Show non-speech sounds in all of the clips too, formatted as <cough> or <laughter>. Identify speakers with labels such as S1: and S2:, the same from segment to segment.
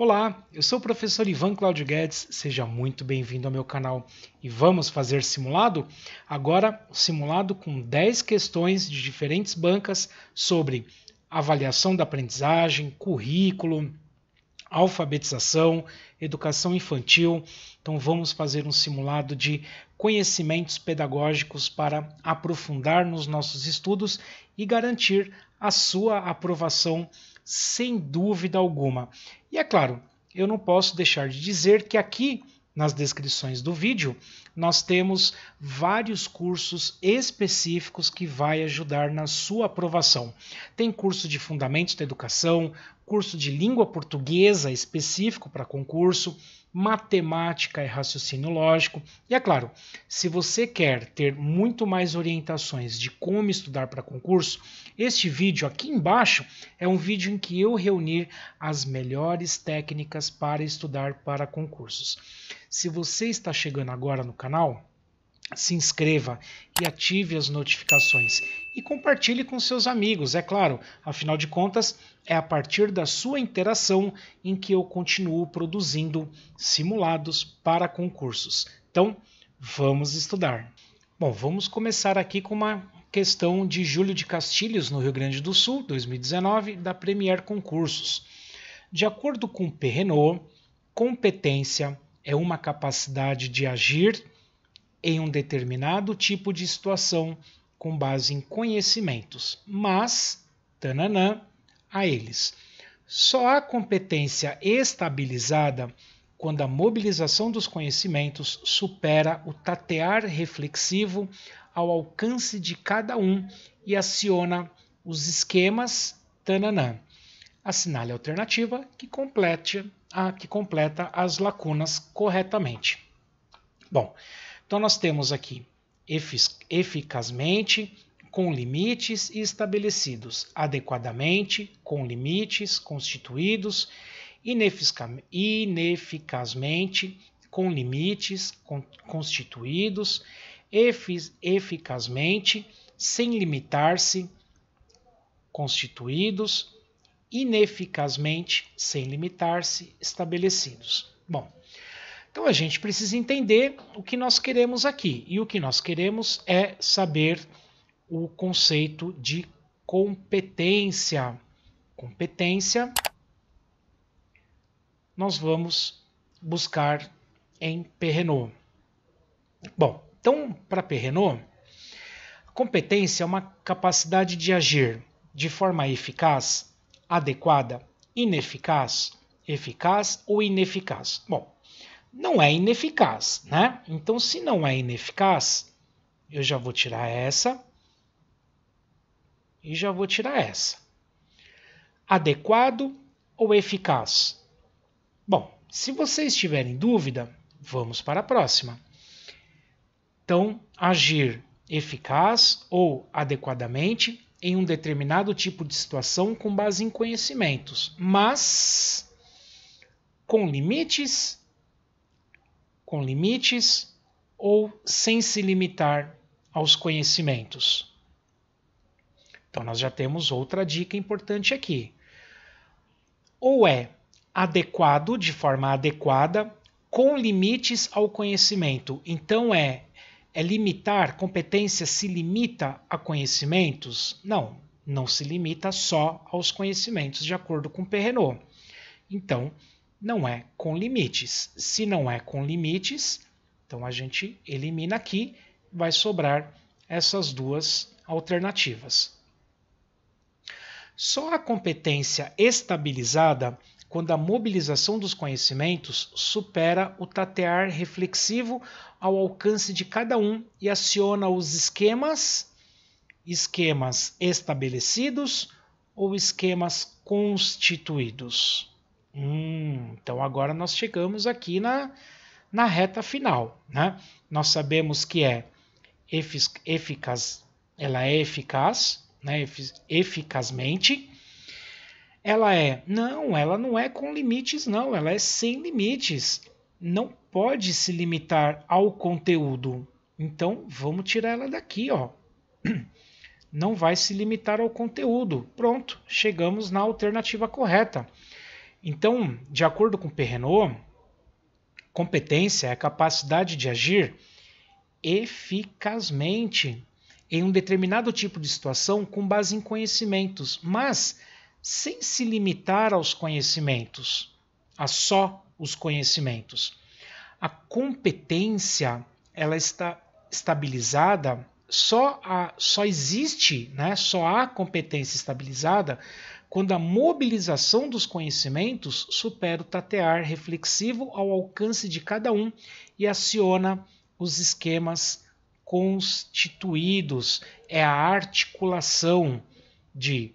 S1: Olá, eu sou o professor Ivan Claudio Guedes, seja muito bem-vindo ao meu canal. E vamos fazer simulado? Agora, simulado com 10 questões de diferentes bancas sobre avaliação da aprendizagem, currículo, alfabetização, educação infantil. Então vamos fazer um simulado de conhecimentos pedagógicos para aprofundar nos nossos estudos e garantir a sua aprovação sem dúvida alguma. E é claro, eu não posso deixar de dizer que aqui nas descrições do vídeo, nós temos vários cursos específicos que vai ajudar na sua aprovação. Tem curso de Fundamentos da Educação, curso de Língua Portuguesa específico para concurso, matemática e raciocínio lógico. E é claro, se você quer ter muito mais orientações de como estudar para concurso, este vídeo aqui embaixo é um vídeo em que eu reunir as melhores técnicas para estudar para concursos. Se você está chegando agora no canal, se inscreva e ative as notificações e compartilhe com seus amigos, é claro, afinal de contas, é a partir da sua interação em que eu continuo produzindo simulados para concursos. Então, vamos estudar. Bom, vamos começar aqui com uma questão de Júlio de Castilhos, no Rio Grande do Sul, 2019, da Premier Concursos. De acordo com Renault, competência é uma capacidade de agir em um determinado tipo de situação com base em conhecimentos, mas, tananã, a eles. Só há competência estabilizada quando a mobilização dos conhecimentos supera o tatear reflexivo ao alcance de cada um e aciona os esquemas tananã. Assinale a alternativa que, complete a, que completa as lacunas corretamente. Bom, então nós temos aqui eficazmente, com limites estabelecidos, adequadamente, com limites constituídos, ineficazmente, com limites constituídos, eficazmente, sem limitar-se, constituídos, ineficazmente, sem limitar-se, estabelecidos. Bom, então a gente precisa entender o que nós queremos aqui. E o que nós queremos é saber o conceito de competência. Competência nós vamos buscar em Perrenot. Bom, então para Perrenot, competência é uma capacidade de agir de forma eficaz, adequada, ineficaz, eficaz ou ineficaz. Bom, não é ineficaz, né? Então, se não é ineficaz, eu já vou tirar essa e já vou tirar essa. Adequado ou eficaz? Bom, se vocês tiverem dúvida, vamos para a próxima. Então, agir eficaz ou adequadamente em um determinado tipo de situação com base em conhecimentos, mas com limites com limites ou sem se limitar aos conhecimentos. Então, nós já temos outra dica importante aqui. Ou é adequado, de forma adequada, com limites ao conhecimento. Então, é, é limitar, competência se limita a conhecimentos? Não, não se limita só aos conhecimentos, de acordo com Perrenot. Então, não é com limites. Se não é com limites, então a gente elimina aqui, vai sobrar essas duas alternativas. Só a competência estabilizada quando a mobilização dos conhecimentos supera o tatear reflexivo ao alcance de cada um e aciona os esquemas, esquemas estabelecidos ou esquemas constituídos. Hum, então agora nós chegamos aqui na, na reta final. Né? Nós sabemos que é eficaz, ela é eficaz, né? eficazmente. Ela é, não, ela não é com limites, não, ela é sem limites. Não pode se limitar ao conteúdo. Então vamos tirar ela daqui, ó. Não vai se limitar ao conteúdo. Pronto, chegamos na alternativa correta. Então, de acordo com Perrenot, competência é a capacidade de agir eficazmente em um determinado tipo de situação com base em conhecimentos, mas sem se limitar aos conhecimentos, a só os conhecimentos. A competência, ela está estabilizada, só, a, só existe, né, só há competência estabilizada quando a mobilização dos conhecimentos supera o tatear reflexivo ao alcance de cada um e aciona os esquemas constituídos. É a articulação de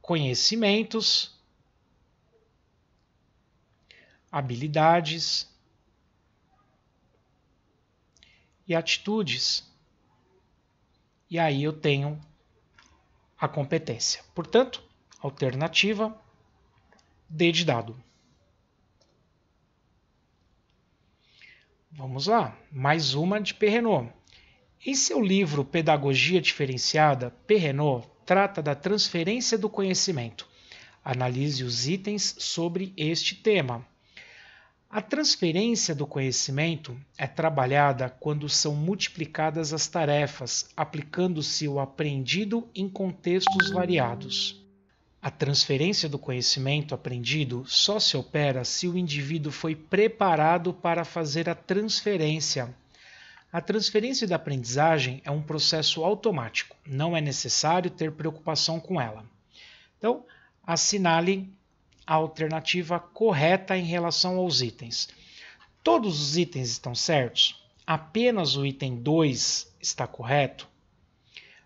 S1: conhecimentos, habilidades e atitudes. E aí eu tenho a competência. Portanto, Alternativa D de dado. Vamos lá, mais uma de Perrenot. Em seu livro Pedagogia Diferenciada, Perrenot trata da transferência do conhecimento. Analise os itens sobre este tema. A transferência do conhecimento é trabalhada quando são multiplicadas as tarefas, aplicando-se o aprendido em contextos variados. A transferência do conhecimento aprendido só se opera se o indivíduo foi preparado para fazer a transferência. A transferência da aprendizagem é um processo automático, não é necessário ter preocupação com ela. Então, assinale a alternativa correta em relação aos itens. Todos os itens estão certos? Apenas o item 2 está correto?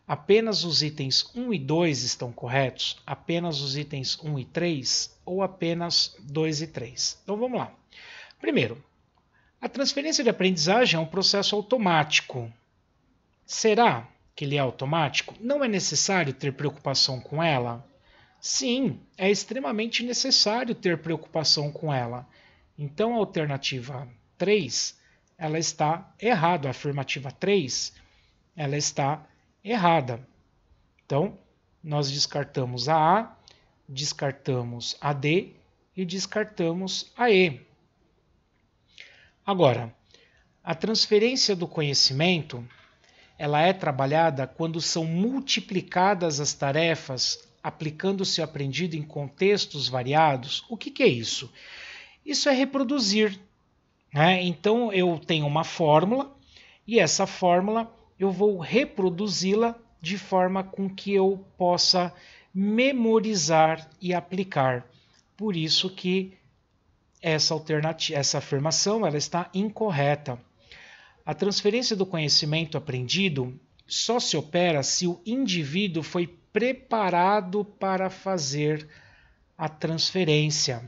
S1: Apenas os itens 1 e 2 estão corretos? Apenas os itens 1 e 3? Ou apenas 2 e 3? Então vamos lá. Primeiro, a transferência de aprendizagem é um processo automático. Será que ele é automático? Não é necessário ter preocupação com ela? Sim, é extremamente necessário ter preocupação com ela. Então a alternativa 3, ela está errada. A afirmativa 3, ela está errada errada. Então, nós descartamos a A, descartamos a D e descartamos a E. Agora, a transferência do conhecimento ela é trabalhada quando são multiplicadas as tarefas, aplicando-se o aprendido em contextos variados. O que, que é isso? Isso é reproduzir. Né? Então, eu tenho uma fórmula e essa fórmula eu vou reproduzi-la de forma com que eu possa memorizar e aplicar. Por isso que essa alternativa, essa afirmação, ela está incorreta. A transferência do conhecimento aprendido só se opera se o indivíduo foi preparado para fazer a transferência.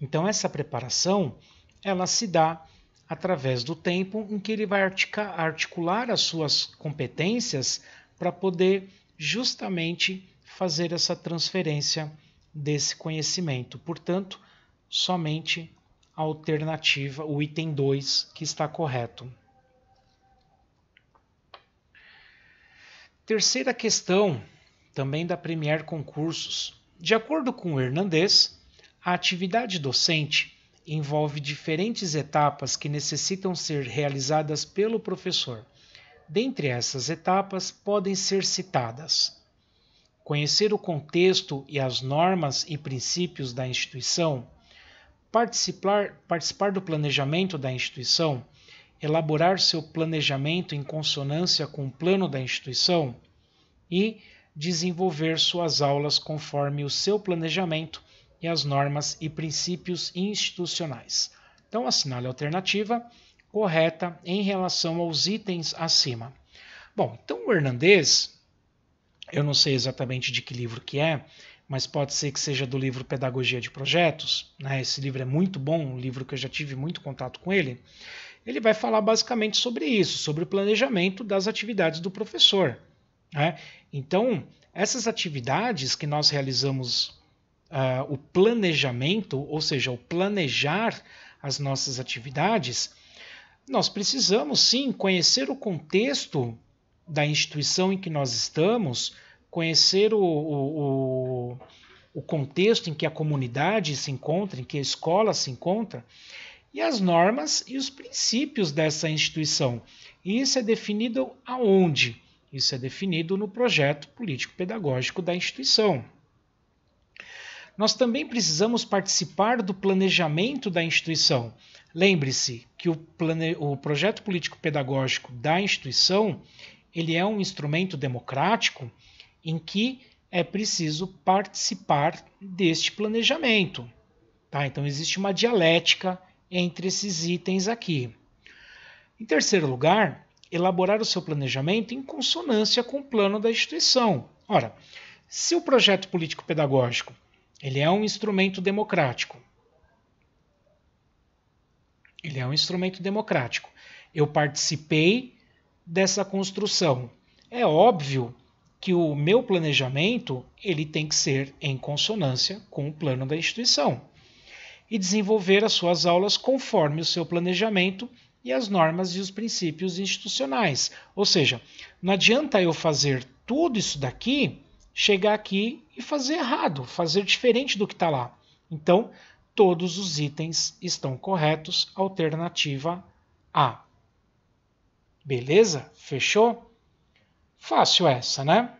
S1: Então essa preparação, ela se dá através do tempo em que ele vai articular as suas competências para poder justamente fazer essa transferência desse conhecimento. Portanto, somente a alternativa, o item 2, que está correto. Terceira questão, também da Premier Concursos. De acordo com o Hernandes, a atividade docente envolve diferentes etapas que necessitam ser realizadas pelo professor. Dentre essas etapas, podem ser citadas: conhecer o contexto e as normas e princípios da instituição, participar, participar do planejamento da instituição, elaborar seu planejamento em consonância com o plano da instituição e desenvolver suas aulas conforme o seu planejamento e as normas e princípios institucionais. Então, assinale a alternativa correta em relação aos itens acima. Bom, então o Hernandes, eu não sei exatamente de que livro que é, mas pode ser que seja do livro Pedagogia de Projetos. Né? Esse livro é muito bom, um livro que eu já tive muito contato com ele. Ele vai falar basicamente sobre isso, sobre o planejamento das atividades do professor. Né? Então, essas atividades que nós realizamos uh, o planejamento, ou seja, o planejar as nossas atividades, nós precisamos sim conhecer o contexto da instituição em que nós estamos, conhecer o, o, o, o contexto em que a comunidade se encontra, em que a escola se encontra, e as normas e os princípios dessa instituição. E isso é definido aonde? Isso é definido no projeto político-pedagógico da instituição nós também precisamos participar do planejamento da instituição. Lembre-se que o, plane... o projeto político-pedagógico da instituição ele é um instrumento democrático em que é preciso participar deste planejamento. Tá? Então existe uma dialética entre esses itens aqui. Em terceiro lugar, elaborar o seu planejamento em consonância com o plano da instituição. Ora, se o projeto político-pedagógico ele é um instrumento democrático. Ele é um instrumento democrático. Eu participei dessa construção. É óbvio que o meu planejamento ele tem que ser em consonância com o plano da instituição e desenvolver as suas aulas conforme o seu planejamento e as normas e os princípios institucionais. Ou seja, não adianta eu fazer tudo isso daqui, chegar aqui e fazer errado, fazer diferente do que está lá. Então, todos os itens estão corretos, alternativa A. Beleza? Fechou? Fácil essa, né?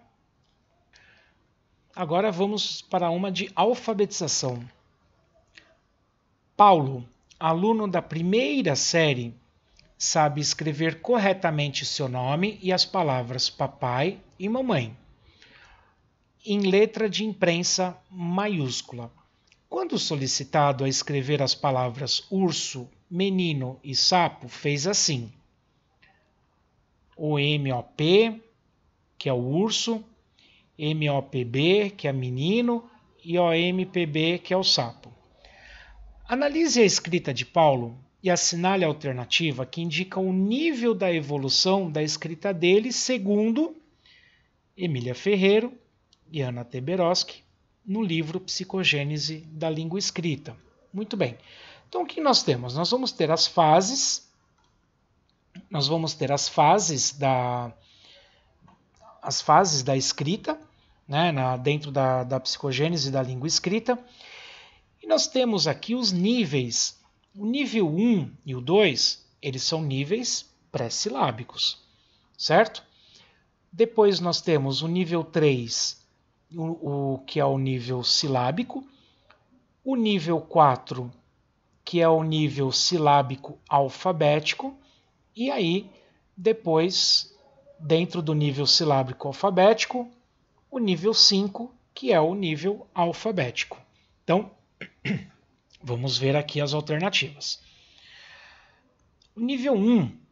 S1: Agora vamos para uma de alfabetização. Paulo, aluno da primeira série, sabe escrever corretamente seu nome e as palavras papai e mamãe em letra de imprensa maiúscula. Quando solicitado a escrever as palavras urso, menino e sapo, fez assim: o MOP, que é o urso, MOPB, que é menino, e O B, que é o sapo. Analise a escrita de Paulo e assinale a alternativa que indica o nível da evolução da escrita dele segundo Emília Ferreiro e Ana Teberoski no livro Psicogênese da Língua Escrita. Muito bem. Então o que nós temos? Nós vamos ter as fases, nós vamos ter as fases da as fases da escrita, né, na, dentro da, da psicogênese da língua escrita. E nós temos aqui os níveis. O nível 1 e o 2, eles são níveis pré-silábicos, certo? Depois nós temos o nível 3 o, o que é o nível silábico, o nível 4, que é o nível silábico alfabético, e aí depois, dentro do nível silábico alfabético, o nível 5, que é o nível alfabético. Então, <clears throat> vamos ver aqui as alternativas. O nível 1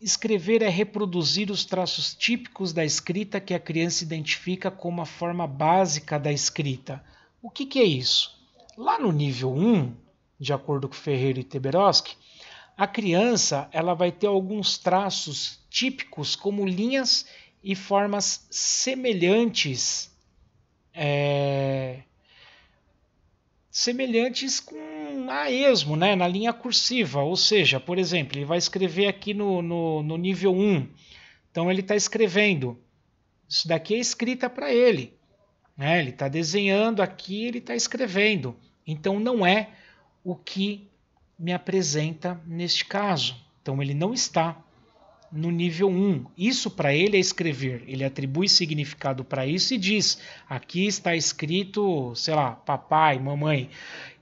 S1: Escrever é reproduzir os traços típicos da escrita que a criança identifica como a forma básica da escrita. O que, que é isso? Lá no nível 1, de acordo com Ferreira e Teberoski, a criança ela vai ter alguns traços típicos, como linhas e formas semelhantes é, semelhantes com a esmo, né, na linha cursiva. Ou seja, por exemplo, ele vai escrever aqui no, no, no nível 1. Então ele está escrevendo. Isso daqui é escrita para ele. Né? Ele está desenhando aqui, ele está escrevendo. Então não é o que me apresenta neste caso. Então ele não está no nível 1. Isso para ele é escrever. Ele atribui significado para isso e diz: aqui está escrito, sei lá, papai, mamãe.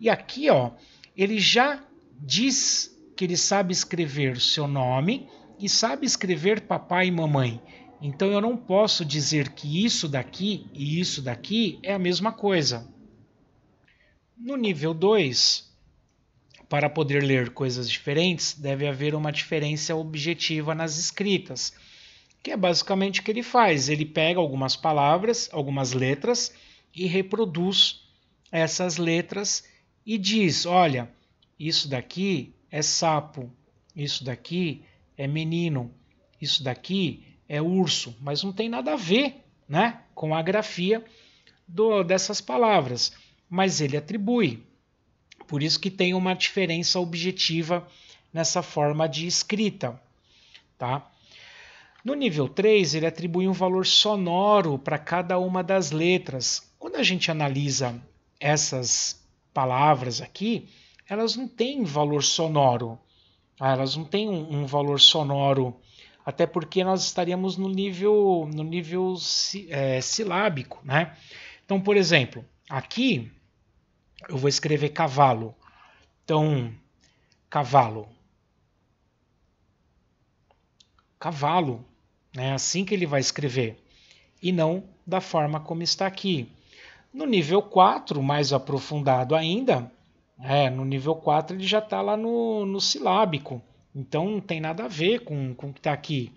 S1: E aqui, ó, ele já diz que ele sabe escrever seu nome e sabe escrever papai e mamãe. Então eu não posso dizer que isso daqui e isso daqui é a mesma coisa. No nível 2, para poder ler coisas diferentes, deve haver uma diferença objetiva nas escritas, que é basicamente o que ele faz. Ele pega algumas palavras, algumas letras e reproduz essas letras e diz: olha, isso daqui é sapo, isso daqui é menino, isso daqui é urso, mas não tem nada a ver né, com a grafia do, dessas palavras, mas ele atribui. Por isso que tem uma diferença objetiva nessa forma de escrita, tá? No nível 3, ele atribui um valor sonoro para cada uma das letras. Quando a gente analisa essas palavras aqui, elas não têm valor sonoro. Tá? Elas não têm um, um, valor sonoro, até porque nós estaríamos no nível, no nível é, silábico, né? Então, por exemplo, aqui eu vou escrever cavalo. Então, cavalo. Cavalo. É assim que ele vai escrever. E não da forma como está aqui. No nível 4, mais aprofundado ainda, é, no nível 4 ele já está lá no, no silábico. Então não tem nada a ver com, com o que está aqui.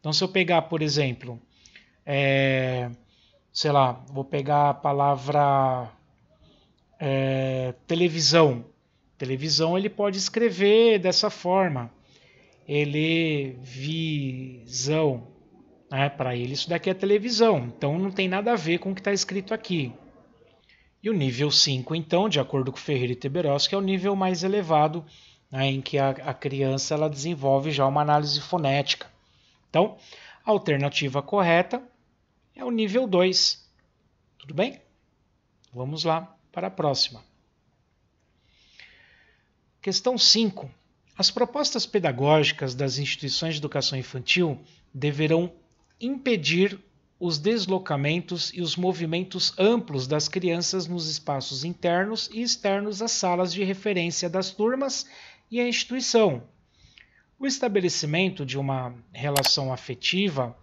S1: Então, se eu pegar, por exemplo, é, sei lá, vou pegar a palavra é, televisão. Televisão ele pode escrever dessa forma. Ele visão. Né? Para ele isso daqui é televisão. Então não tem nada a ver com o que está escrito aqui. E o nível 5, então, de acordo com Ferreira e Teberoski, é o nível mais elevado né, em que a, a criança ela desenvolve já uma análise fonética. Então, a alternativa correta é o nível 2. Tudo bem? Vamos lá para a próxima. Questão 5. As propostas pedagógicas das instituições de educação infantil deverão impedir os deslocamentos e os movimentos amplos das crianças nos espaços internos e externos às salas de referência das turmas e à instituição. O estabelecimento de uma relação afetiva,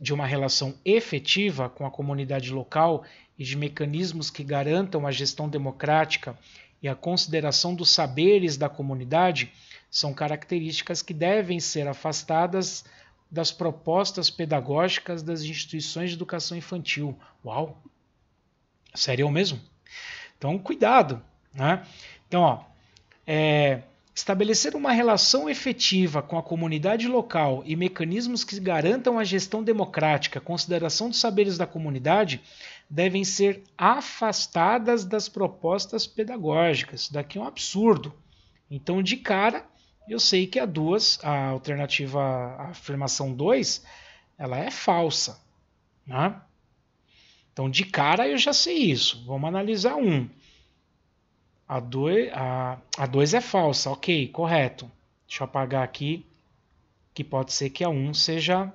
S1: de uma relação efetiva com a comunidade local e de mecanismos que garantam a gestão democrática e a consideração dos saberes da comunidade são características que devem ser afastadas das propostas pedagógicas das instituições de educação infantil. Uau! Sério mesmo? Então, cuidado! Né? Então, ó, é, estabelecer uma relação efetiva com a comunidade local e mecanismos que garantam a gestão democrática, consideração dos saberes da comunidade, devem ser afastadas das propostas pedagógicas. Isso daqui é um absurdo. Então, de cara, eu sei que a duas, a alternativa, a afirmação 2, ela é falsa. Né? Então, de cara, eu já sei isso. Vamos analisar um. A 2 a, a dois é falsa, ok, correto. Deixa eu apagar aqui, que pode ser que a 1 um seja.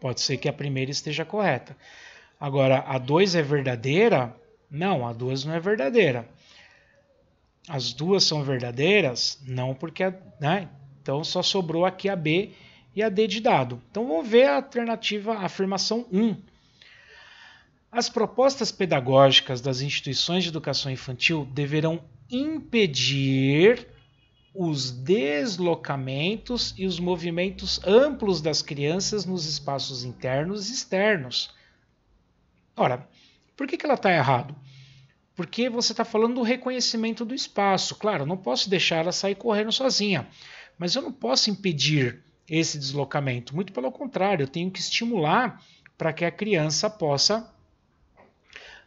S1: Pode ser que a primeira esteja correta. Agora, a 2 é verdadeira? Não, a 2 não é verdadeira. As duas são verdadeiras? Não, porque. Né? Então só sobrou aqui a B e a D de dado. Então vamos ver a alternativa, a afirmação 1. As propostas pedagógicas das instituições de educação infantil deverão impedir os deslocamentos e os movimentos amplos das crianças nos espaços internos e externos Ora, por que, que ela está errado? Porque você está falando do reconhecimento do espaço. Claro, eu não posso deixar ela sair correndo sozinha, mas eu não posso impedir esse deslocamento. Muito pelo contrário, eu tenho que estimular para que a criança possa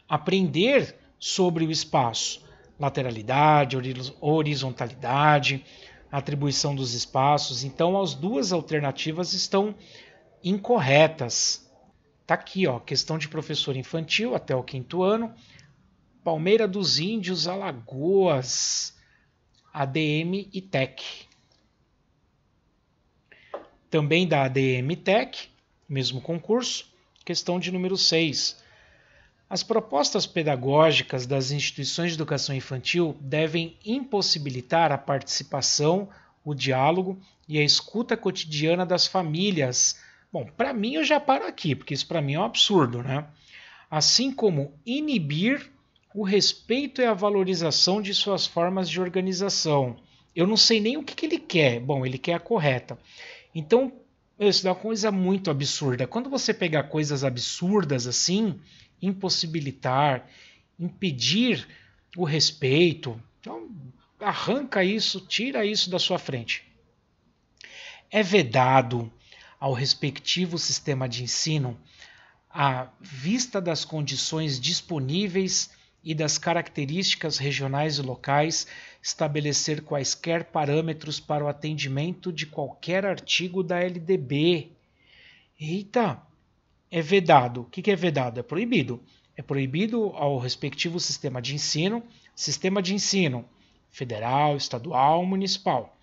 S1: aprender sobre o espaço, lateralidade, horizontalidade, atribuição dos espaços. Então, as duas alternativas estão incorretas. Tá aqui, ó, questão de professor infantil até o quinto ano. Palmeira dos Índios, Alagoas, ADM e Tec. Também da ADM e Tec, mesmo concurso, questão de número 6. As propostas pedagógicas das instituições de educação infantil devem impossibilitar a participação, o diálogo e a escuta cotidiana das famílias Bom, para mim eu já paro aqui, porque isso para mim é um absurdo, né? Assim como inibir o respeito e a valorização de suas formas de organização. Eu não sei nem o que, que ele quer. Bom, ele quer a correta. Então, isso é uma coisa muito absurda. Quando você pegar coisas absurdas assim, impossibilitar, impedir o respeito, então arranca isso, tira isso da sua frente. É vedado ao respectivo sistema de ensino à vista das condições disponíveis e das características regionais e locais, estabelecer quaisquer parâmetros para o atendimento de qualquer artigo da LDB. Eita! É vedado. O que é vedado? É proibido. É proibido ao respectivo sistema de ensino, sistema de ensino federal, estadual, municipal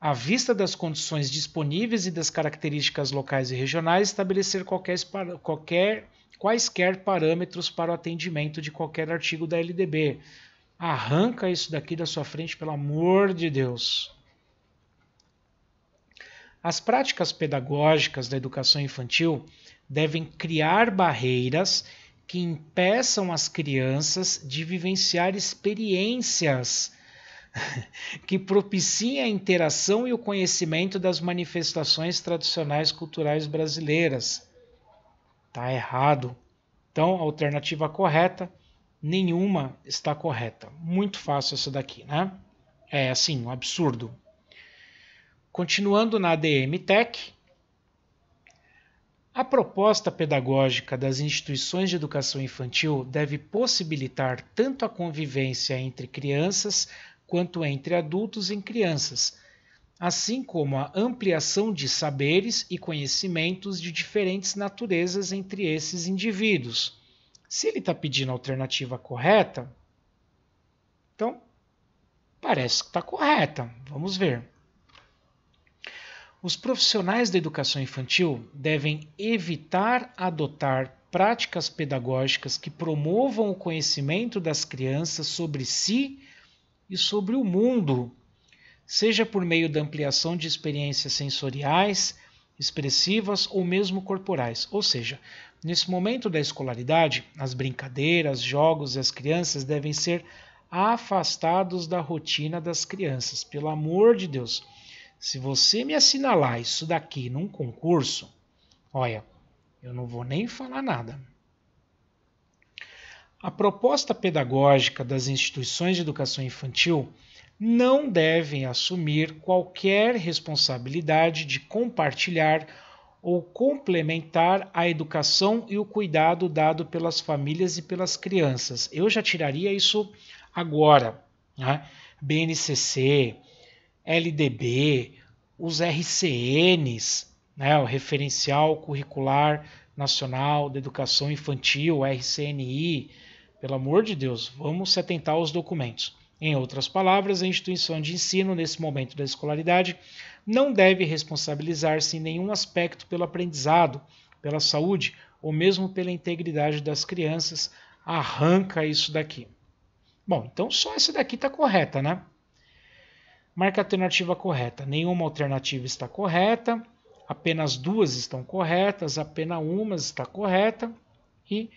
S1: à vista das condições disponíveis e das características locais e regionais, estabelecer qualquer, qualquer, quaisquer parâmetros para o atendimento de qualquer artigo da LDB. Arranca isso daqui da sua frente, pelo amor de Deus. As práticas pedagógicas da educação infantil devem criar barreiras que impeçam as crianças de vivenciar experiências <laughs> que propicia a interação e o conhecimento das manifestações tradicionais culturais brasileiras. Tá errado. Então, a alternativa correta, nenhuma está correta. Muito fácil essa daqui, né? É assim, um absurdo. Continuando na ADM Tech, a proposta pedagógica das instituições de educação infantil deve possibilitar tanto a convivência entre crianças quanto entre adultos e crianças, assim como a ampliação de saberes e conhecimentos de diferentes naturezas entre esses indivíduos. Se ele está pedindo a alternativa correta, então parece que está correta. Vamos ver. Os profissionais da educação infantil devem evitar adotar práticas pedagógicas que promovam o conhecimento das crianças sobre si e sobre o mundo, seja por meio da ampliação de experiências sensoriais, expressivas ou mesmo corporais. Ou seja, nesse momento da escolaridade, as brincadeiras, jogos e as crianças devem ser afastados da rotina das crianças. Pelo amor de Deus, se você me assinalar isso daqui num concurso, olha, eu não vou nem falar nada. A proposta pedagógica das instituições de educação infantil não devem assumir qualquer responsabilidade de compartilhar ou complementar a educação e o cuidado dado pelas famílias e pelas crianças. Eu já tiraria isso agora. Né? BNCC, LDB, os RCNs, né? o Referencial Curricular Nacional da Educação Infantil, RCNI, pelo amor de Deus, vamos se atentar aos documentos. Em outras palavras, a instituição de ensino, nesse momento da escolaridade, não deve responsabilizar-se em nenhum aspecto pelo aprendizado, pela saúde ou mesmo pela integridade das crianças. Arranca isso daqui. Bom, então só essa daqui está correta, né? Marca a alternativa correta. Nenhuma alternativa está correta, apenas duas estão corretas, apenas uma está correta e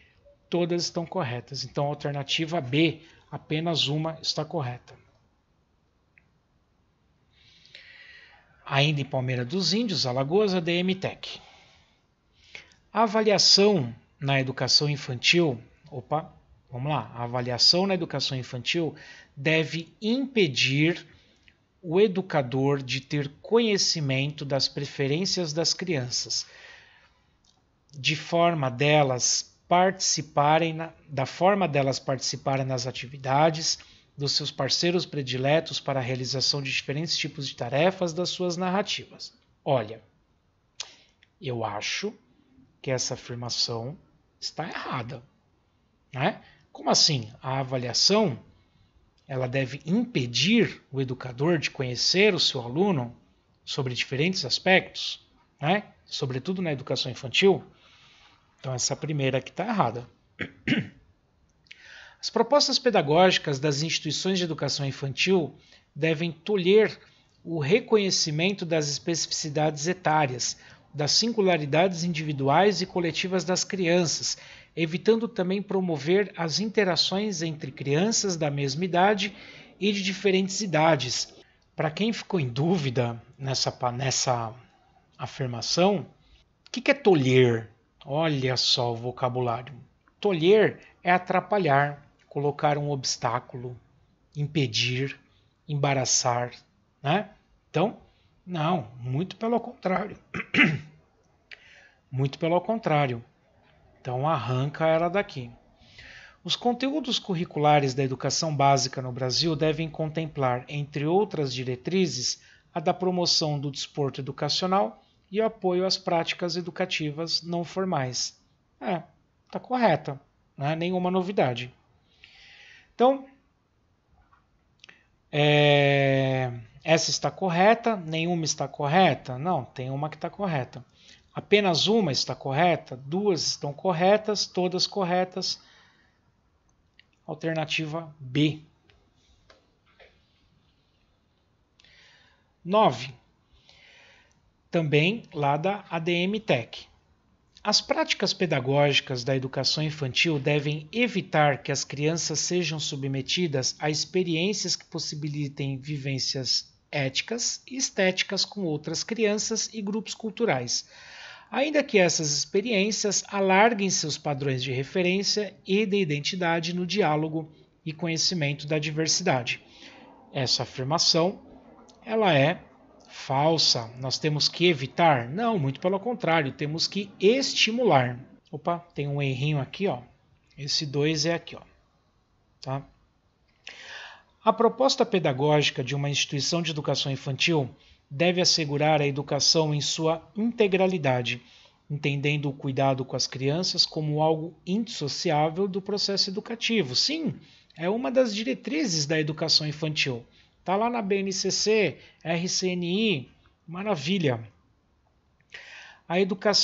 S1: todas estão corretas. Então, a alternativa B, apenas uma está correta. Ainda em Palmeira dos Índios, Alagoas, a DMTEC. A avaliação na educação infantil, opa, vamos lá, a avaliação na educação infantil deve impedir o educador de ter conhecimento das preferências das crianças, de forma delas participarem, na, da forma delas participarem nas atividades dos seus parceiros prediletos para a realização de diferentes tipos de tarefas das suas narrativas. Olha, eu acho que essa afirmação está errada, né? Como assim? A avaliação ela deve impedir o educador de conhecer o seu aluno sobre diferentes aspectos, né? sobretudo na educação infantil. Então, essa primeira aqui está errada. <clears throat> As propostas pedagógicas das instituições de educação infantil devem tolher o reconhecimento das especificidades etárias, das singularidades individuais e coletivas das crianças, evitando também promover as interações entre crianças da mesma idade e de diferentes idades. Para quem ficou em dúvida nessa, nessa afirmação, o que, que é tolher? Olha só o vocabulário. Tolher é atrapalhar, colocar um obstáculo, impedir, embaraçar, né? Então, não, muito pelo contrário. <clears throat> muito pelo contrário. Então, arranca ela daqui. Os conteúdos curriculares da educação básica no Brasil devem contemplar, entre outras diretrizes, a da promoção do desporto educacional e o apoio às práticas educativas não formais. É, tá correta, não é nenhuma novidade. Então, é, essa está correta, nenhuma está correta? Não, tem uma que está correta. Apenas uma está correta, duas estão corretas, todas corretas. Alternativa B. 9 também lá da ADM Tech. As práticas pedagógicas da educação infantil devem evitar que as crianças sejam submetidas a experiências que possibilitem vivências éticas e estéticas com outras crianças e grupos culturais, ainda que essas experiências alarguem seus padrões de referência e de identidade no diálogo e conhecimento da diversidade. Essa afirmação ela é falsa nós temos que evitar? Não, muito pelo contrário, temos que estimular. Opa, tem um errinho aqui, ó. Esse 2 é aqui, ó. Tá? A proposta pedagógica de uma instituição de educação infantil deve assegurar a educação em sua integralidade, entendendo o cuidado com as crianças como algo indissociável do processo educativo. Sim, é uma das diretrizes da educação infantil. Tá lá na BNCC, RCNI, maravilha. A,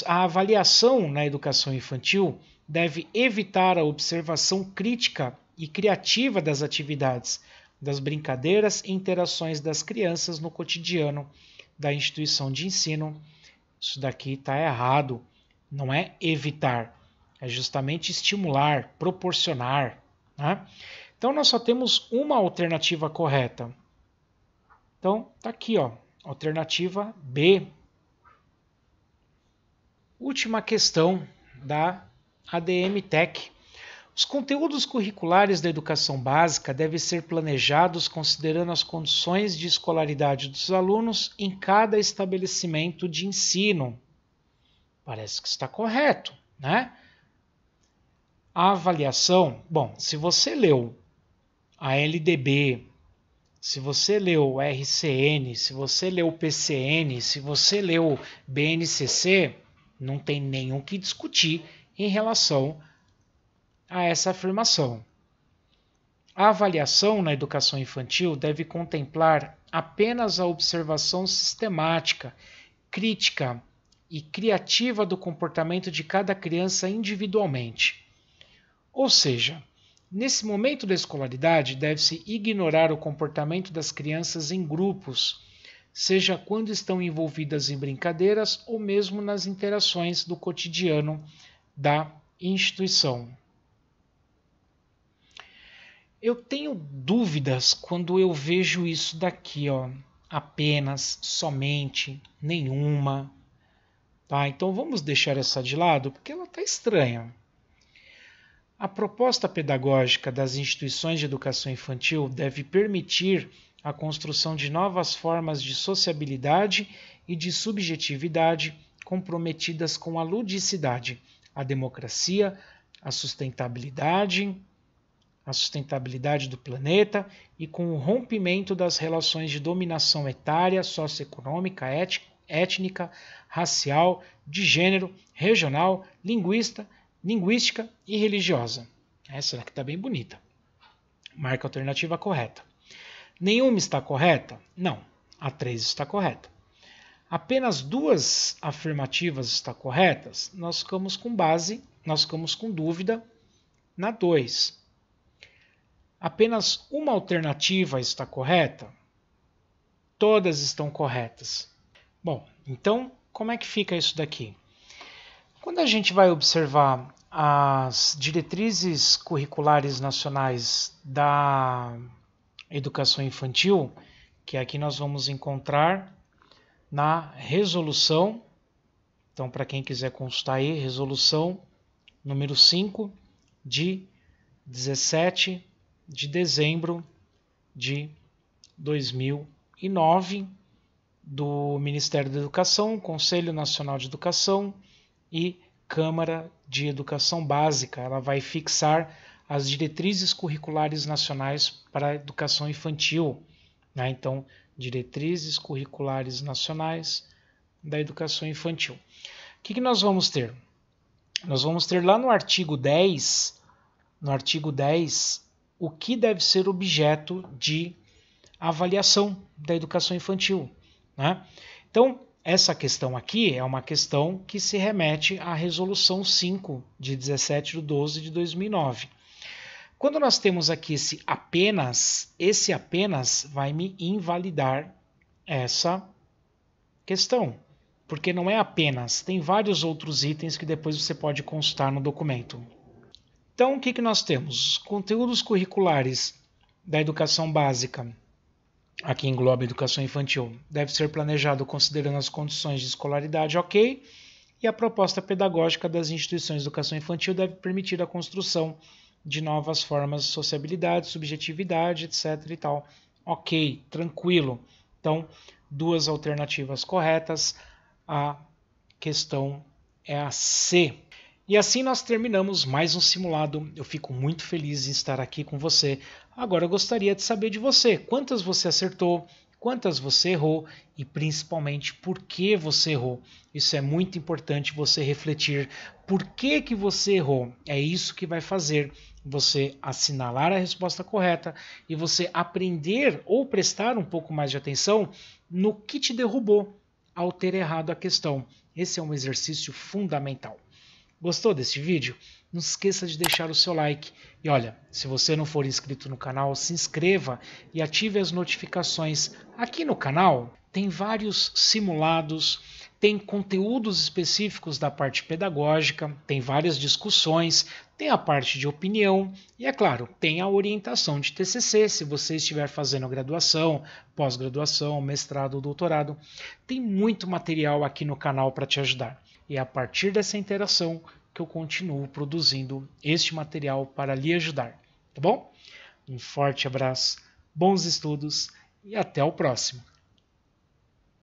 S1: a avaliação na educação infantil deve evitar a observação crítica e criativa das atividades, das brincadeiras e interações das crianças no cotidiano da instituição de ensino. Isso daqui está errado. Não é evitar, é justamente estimular, proporcionar. Né? Então, nós só temos uma alternativa correta, então, tá aqui, ó, alternativa B. Última questão da ADM Tech. Os conteúdos curriculares da educação básica devem ser planejados considerando as condições de escolaridade dos alunos em cada estabelecimento de ensino. Parece que está correto, né? A avaliação, bom, se você leu a LDB se você leu o RCN, se você leu o PCN, se você leu o BNCC, não tem nenhum que discutir em relação a essa afirmação. A avaliação na educação infantil deve contemplar apenas a observação sistemática, crítica e criativa do comportamento de cada criança individualmente. Ou seja, Nesse momento da escolaridade, deve-se ignorar o comportamento das crianças em grupos, seja quando estão envolvidas em brincadeiras ou mesmo nas interações do cotidiano da instituição. Eu tenho dúvidas quando eu vejo isso daqui, ó. Apenas, somente, nenhuma. Tá? Então vamos deixar essa de lado porque ela tá estranha. A proposta pedagógica das instituições de educação infantil deve permitir a construção de novas formas de sociabilidade e de subjetividade comprometidas com a ludicidade, a democracia, a sustentabilidade, a sustentabilidade do planeta e com o rompimento das relações de dominação etária, socioeconômica, étnica, racial, de gênero, regional, linguista linguística e religiosa. Essa é aqui está bem bonita. Marca a alternativa correta. Nenhuma está correta? Não, a 3 está correta. Apenas duas afirmativas estão corretas, nós ficamos com base, nós ficamos com dúvida na 2. Apenas uma alternativa está correta? Todas estão corretas. Bom, então como é que fica isso daqui? Quando a gente vai observar as diretrizes curriculares nacionais da educação infantil, que é aqui nós vamos encontrar na resolução, então para quem quiser consultar aí, resolução número 5 de 17 de dezembro de 2009 do Ministério da Educação, Conselho Nacional de Educação, e Câmara de Educação Básica. Ela vai fixar as diretrizes curriculares nacionais para a educação infantil. Né? Então, diretrizes curriculares nacionais da educação infantil. O que, que nós vamos ter? Nós vamos ter lá no artigo 10, no artigo 10, o que deve ser objeto de avaliação da educação infantil. Né? Então, essa questão aqui é uma questão que se remete à resolução 5 de 17 de 12 de 2009. Quando nós temos aqui esse apenas, esse apenas vai me invalidar essa questão, porque não é apenas, tem vários outros itens que depois você pode consultar no documento. Então, o que, que nós temos? Conteúdos curriculares da educação básica aqui engloba educação infantil, deve ser planejado considerando as condições de escolaridade, ok? E a proposta pedagógica das instituições de educação infantil deve permitir a construção de novas formas de sociabilidade, subjetividade, etc. e tal. Ok, tranquilo. Então, duas alternativas corretas. A questão é a C. E assim nós terminamos mais um simulado. Eu fico muito feliz em estar aqui com você. Agora eu gostaria de saber de você quantas você acertou, quantas você errou e principalmente por que você errou. Isso é muito importante você refletir por que, que você errou. É isso que vai fazer você assinalar a resposta correta e você aprender ou prestar um pouco mais de atenção no que te derrubou ao ter errado a questão. Esse é um exercício fundamental. Gostou deste vídeo? Não se esqueça de deixar o seu like. E olha, se você não for inscrito no canal, se inscreva e ative as notificações. Aqui no canal tem vários simulados, tem conteúdos específicos da parte pedagógica, tem várias discussões, tem a parte de opinião e, é claro, tem a orientação de TCC, se você estiver fazendo graduação, pós-graduação, mestrado ou doutorado. Tem muito material aqui no canal para te ajudar e é a partir dessa interação que eu continuo produzindo este material para lhe ajudar, tá bom? Um forte abraço, bons estudos e até o próximo.